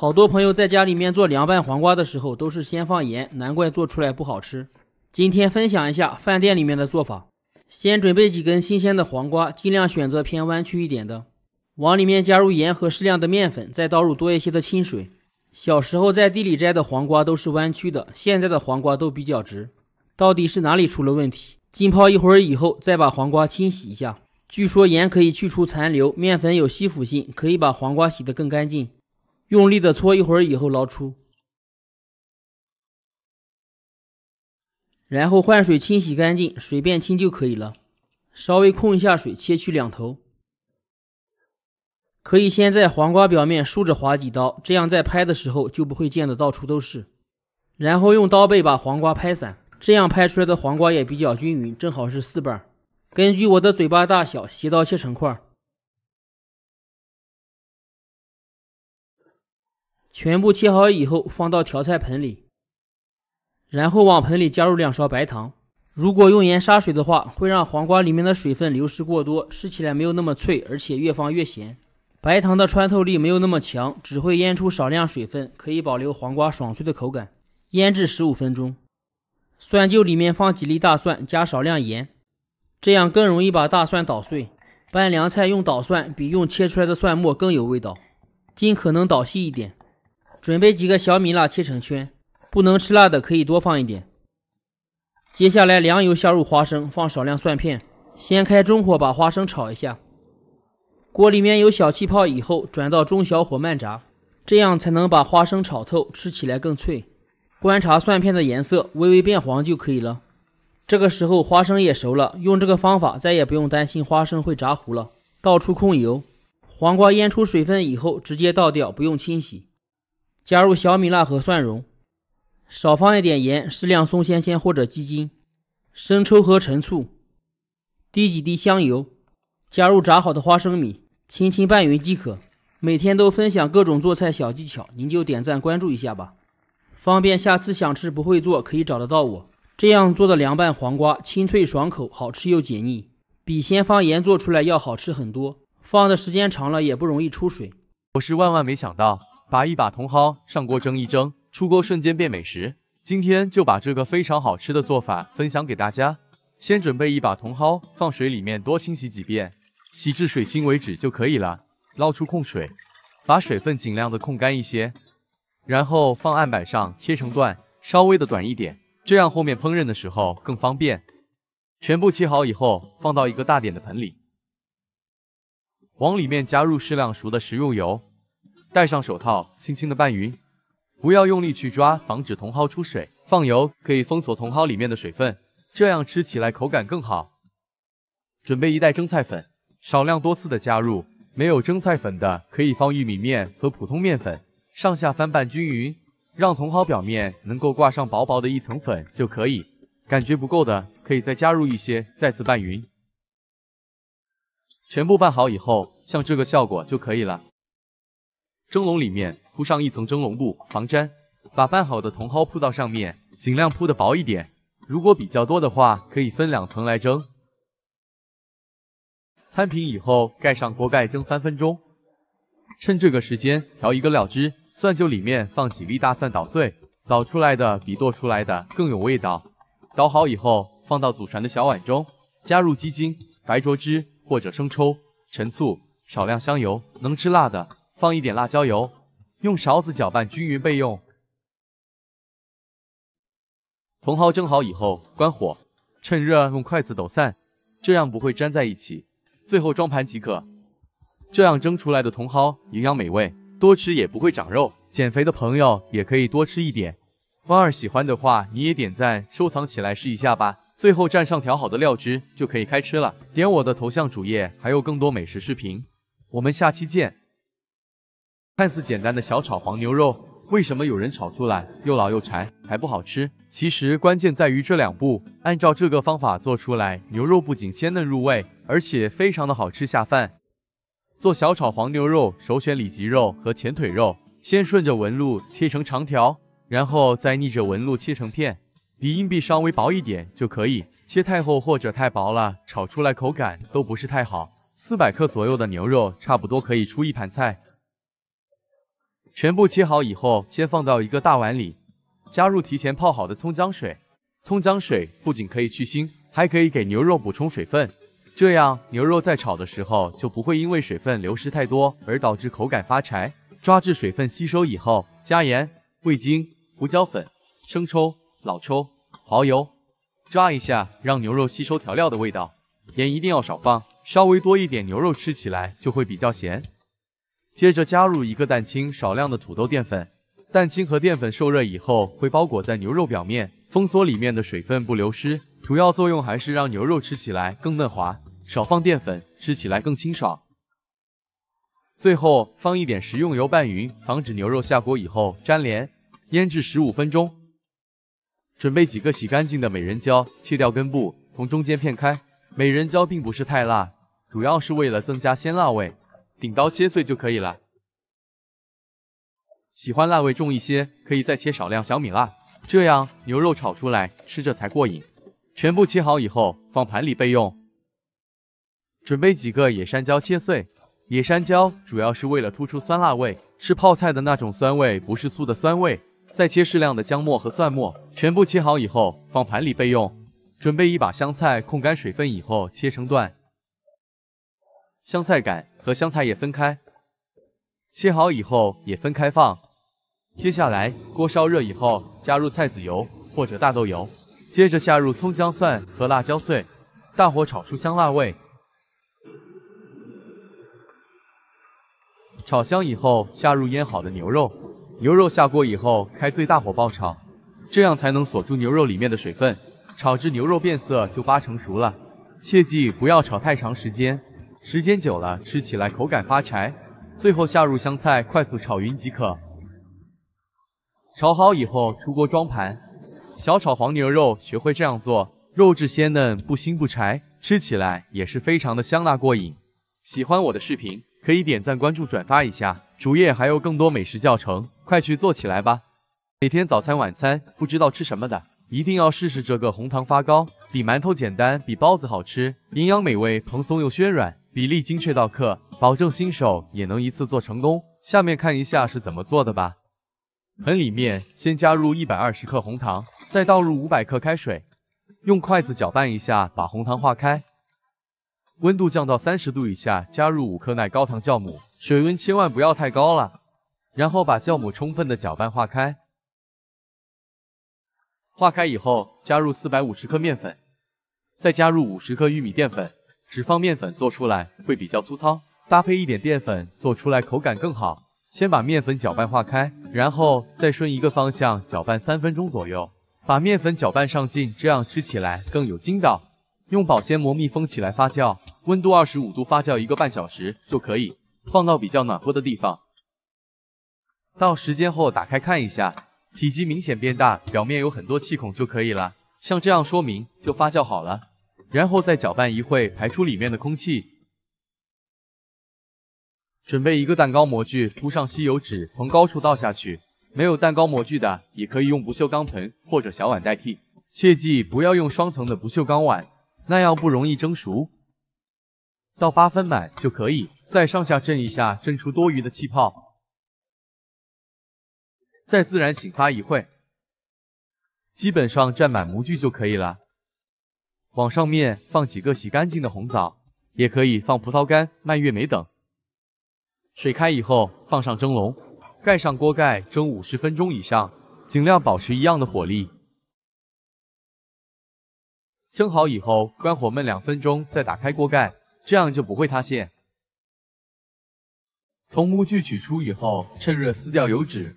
好多朋友在家里面做凉拌黄瓜的时候，都是先放盐，难怪做出来不好吃。今天分享一下饭店里面的做法。先准备几根新鲜的黄瓜，尽量选择偏弯曲一点的，往里面加入盐和适量的面粉，再倒入多一些的清水。小时候在地里摘的黄瓜都是弯曲的，现在的黄瓜都比较直，到底是哪里出了问题？浸泡一会儿以后，再把黄瓜清洗一下。据说盐可以去除残留，面粉有吸附性，可以把黄瓜洗得更干净。用力的搓一会儿以后捞出，然后换水清洗干净，水变清就可以了。稍微控一下水，切去两头。可以先在黄瓜表面竖着划几刀，这样在拍的时候就不会溅得到处都是。然后用刀背把黄瓜拍散，这样拍出来的黄瓜也比较均匀，正好是四瓣。根据我的嘴巴大小，斜刀切成块。全部切好以后，放到调菜盆里，然后往盆里加入两勺白糖。如果用盐杀水的话，会让黄瓜里面的水分流失过多，吃起来没有那么脆，而且越放越咸。白糖的穿透力没有那么强，只会腌出少量水分，可以保留黄瓜爽脆的口感。腌制十五分钟。蒜臼里面放几粒大蒜，加少量盐，这样更容易把大蒜捣碎。拌凉菜用捣蒜比用切出来的蒜末更有味道，尽可能捣细一点。准备几个小米辣切成圈，不能吃辣的可以多放一点。接下来凉油下入花生，放少量蒜片，先开中火把花生炒一下，锅里面有小气泡以后转到中小火慢炸，这样才能把花生炒透，吃起来更脆。观察蒜片的颜色，微微变黄就可以了。这个时候花生也熟了，用这个方法再也不用担心花生会炸糊了。倒出控油，黄瓜腌出水分以后直接倒掉，不用清洗。加入小米辣和蒜蓉，少放一点盐，适量松鲜鲜或者鸡精，生抽和陈醋，滴几滴香油，加入炸好的花生米，轻轻拌匀即可。每天都分享各种做菜小技巧，您就点赞关注一下吧，方便下次想吃不会做可以找得到我。这样做的凉拌黄瓜清脆爽口，好吃又解腻，比先放盐做出来要好吃很多，放的时间长了也不容易出水。我是万万没想到。把一把茼蒿上锅蒸一蒸，出锅瞬间变美食。今天就把这个非常好吃的做法分享给大家。先准备一把茼蒿，放水里面多清洗几遍，洗至水清为止就可以了。捞出控水，把水分尽量的控干一些，然后放案板上切成段，稍微的短一点，这样后面烹饪的时候更方便。全部切好以后，放到一个大点的盆里，往里面加入适量熟的食用油。戴上手套，轻轻的拌匀，不要用力去抓，防止茼蒿出水。放油可以封锁茼蒿里面的水分，这样吃起来口感更好。准备一袋蒸菜粉，少量多次的加入。没有蒸菜粉的，可以放玉米面和普通面粉，上下翻拌均匀，让茼蒿表面能够挂上薄薄的一层粉就可以。感觉不够的，可以再加入一些，再次拌匀。全部拌好以后，像这个效果就可以了。蒸笼里面铺上一层蒸笼布防粘，把拌好的茼蒿铺到上面，尽量铺的薄一点。如果比较多的话，可以分两层来蒸。摊平以后盖上锅盖蒸三分钟。趁这个时间调一个料汁，蒜就里面放几粒大蒜捣碎，捣出来的比剁出来的更有味道。捣好以后放到祖传的小碗中，加入鸡精、白灼汁或者生抽、陈醋、少量香油，能吃辣的。放一点辣椒油，用勺子搅拌均匀备用。茼蒿蒸好以后关火，趁热用筷子抖散，这样不会粘在一起。最后装盘即可。这样蒸出来的茼蒿营养美味，多吃也不会长肉，减肥的朋友也可以多吃一点。花儿喜欢的话，你也点赞收藏起来试一下吧。最后蘸上调好的料汁就可以开吃了。点我的头像主页还有更多美食视频，我们下期见。看似简单的小炒黄牛肉，为什么有人炒出来又老又柴，还不好吃？其实关键在于这两步，按照这个方法做出来，牛肉不仅鲜嫩入味，而且非常的好吃下饭。做小炒黄牛肉，首选里脊肉和前腿肉，先顺着纹路切成长条，然后再逆着纹路切成片，比硬币稍微薄一点就可以。切太厚或者太薄了，炒出来口感都不是太好。四百克左右的牛肉，差不多可以出一盘菜。全部切好以后，先放到一个大碗里，加入提前泡好的葱姜水。葱姜水不仅可以去腥，还可以给牛肉补充水分，这样牛肉在炒的时候就不会因为水分流失太多而导致口感发柴。抓至水分吸收以后，加盐、味精、胡椒粉、生抽、老抽、蚝油，抓一下让牛肉吸收调料的味道。盐一定要少放，稍微多一点牛肉吃起来就会比较咸。接着加入一个蛋清，少量的土豆淀粉。蛋清和淀粉受热以后会包裹在牛肉表面，封锁里面的水分不流失，主要作用还是让牛肉吃起来更嫩滑。少放淀粉，吃起来更清爽。最后放一点食用油拌匀，防止牛肉下锅以后粘连。腌制十五分钟。准备几个洗干净的美人椒，切掉根部，从中间片开。美人椒并不是太辣，主要是为了增加鲜辣味。顶刀切碎就可以了。喜欢辣味重一些，可以再切少量小米辣，这样牛肉炒出来吃着才过瘾。全部切好以后，放盘里备用。准备几个野山椒切碎，野山椒主要是为了突出酸辣味，是泡菜的那种酸味，不是醋的酸味。再切适量的姜末和蒜末，全部切好以后，放盘里备用。准备一把香菜，控干水分以后切成段，香菜杆。和香菜也分开，切好以后也分开放。接下来，锅烧热以后，加入菜籽油或者大豆油，接着下入葱姜蒜和辣椒碎，大火炒出香辣味。炒香以后，下入腌好的牛肉，牛肉下锅以后，开最大火爆炒，这样才能锁住牛肉里面的水分。炒至牛肉变色就八成熟了，切记不要炒太长时间。时间久了，吃起来口感发柴。最后下入香菜，快速炒匀即可。炒好以后出锅装盘。小炒黄牛肉学会这样做，肉质鲜嫩不腥不柴，吃起来也是非常的香辣过瘾。喜欢我的视频，可以点赞、关注、转发一下。主页还有更多美食教程，快去做起来吧！每天早餐、晚餐不知道吃什么的，一定要试试这个红糖发糕，比馒头简单，比包子好吃，营养美味，蓬松又暄软。比例精确到克，保证新手也能一次做成功。下面看一下是怎么做的吧。盆里面先加入一百二十克红糖，再倒入五百克开水，用筷子搅拌一下，把红糖化开。温度降到三十度以下，加入五克耐高糖酵母，水温千万不要太高了。然后把酵母充分的搅拌化开。化开以后，加入四百五十克面粉，再加入五十克玉米淀粉。只放面粉做出来会比较粗糙，搭配一点淀粉做出来口感更好。先把面粉搅拌化开，然后再顺一个方向搅拌三分钟左右，把面粉搅拌上劲，这样吃起来更有筋道。用保鲜膜密封起来发酵，温度二十五度发酵一个半小时就可以，放到比较暖和的地方。到时间后打开看一下，体积明显变大，表面有很多气孔就可以了。像这样说明就发酵好了。然后再搅拌一会，排出里面的空气。准备一个蛋糕模具，铺上吸油纸，从高处倒下去。没有蛋糕模具的，也可以用不锈钢盆或者小碗代替。切记不要用双层的不锈钢碗，那样不容易蒸熟。到八分满就可以，再上下震一下，震出多余的气泡。再自然醒发一会，基本上占满模具就可以了。往上面放几个洗干净的红枣，也可以放葡萄干、蔓越莓等。水开以后放上蒸笼，盖上锅盖蒸五十分钟以上，尽量保持一样的火力。蒸好以后关火焖两分钟再打开锅盖，这样就不会塌陷。从模具取出以后，趁热撕掉油纸。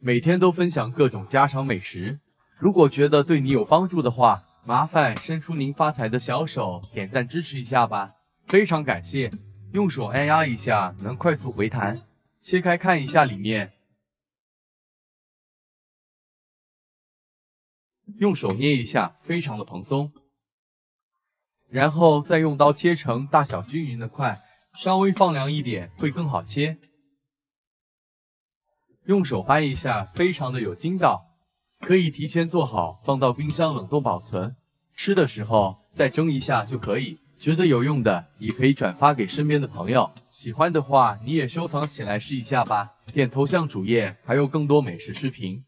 每天都分享各种家常美食，如果觉得对你有帮助的话。麻烦伸出您发财的小手，点赞支持一下吧，非常感谢。用手按压一下，能快速回弹。切开看一下里面，用手捏一下，非常的蓬松。然后再用刀切成大小均匀的块，稍微放凉一点会更好切。用手掰一下，非常的有筋道。可以提前做好，放到冰箱冷冻保存。吃的时候再蒸一下就可以。觉得有用的，也可以转发给身边的朋友。喜欢的话，你也收藏起来试一下吧。点头像主页还有更多美食视频。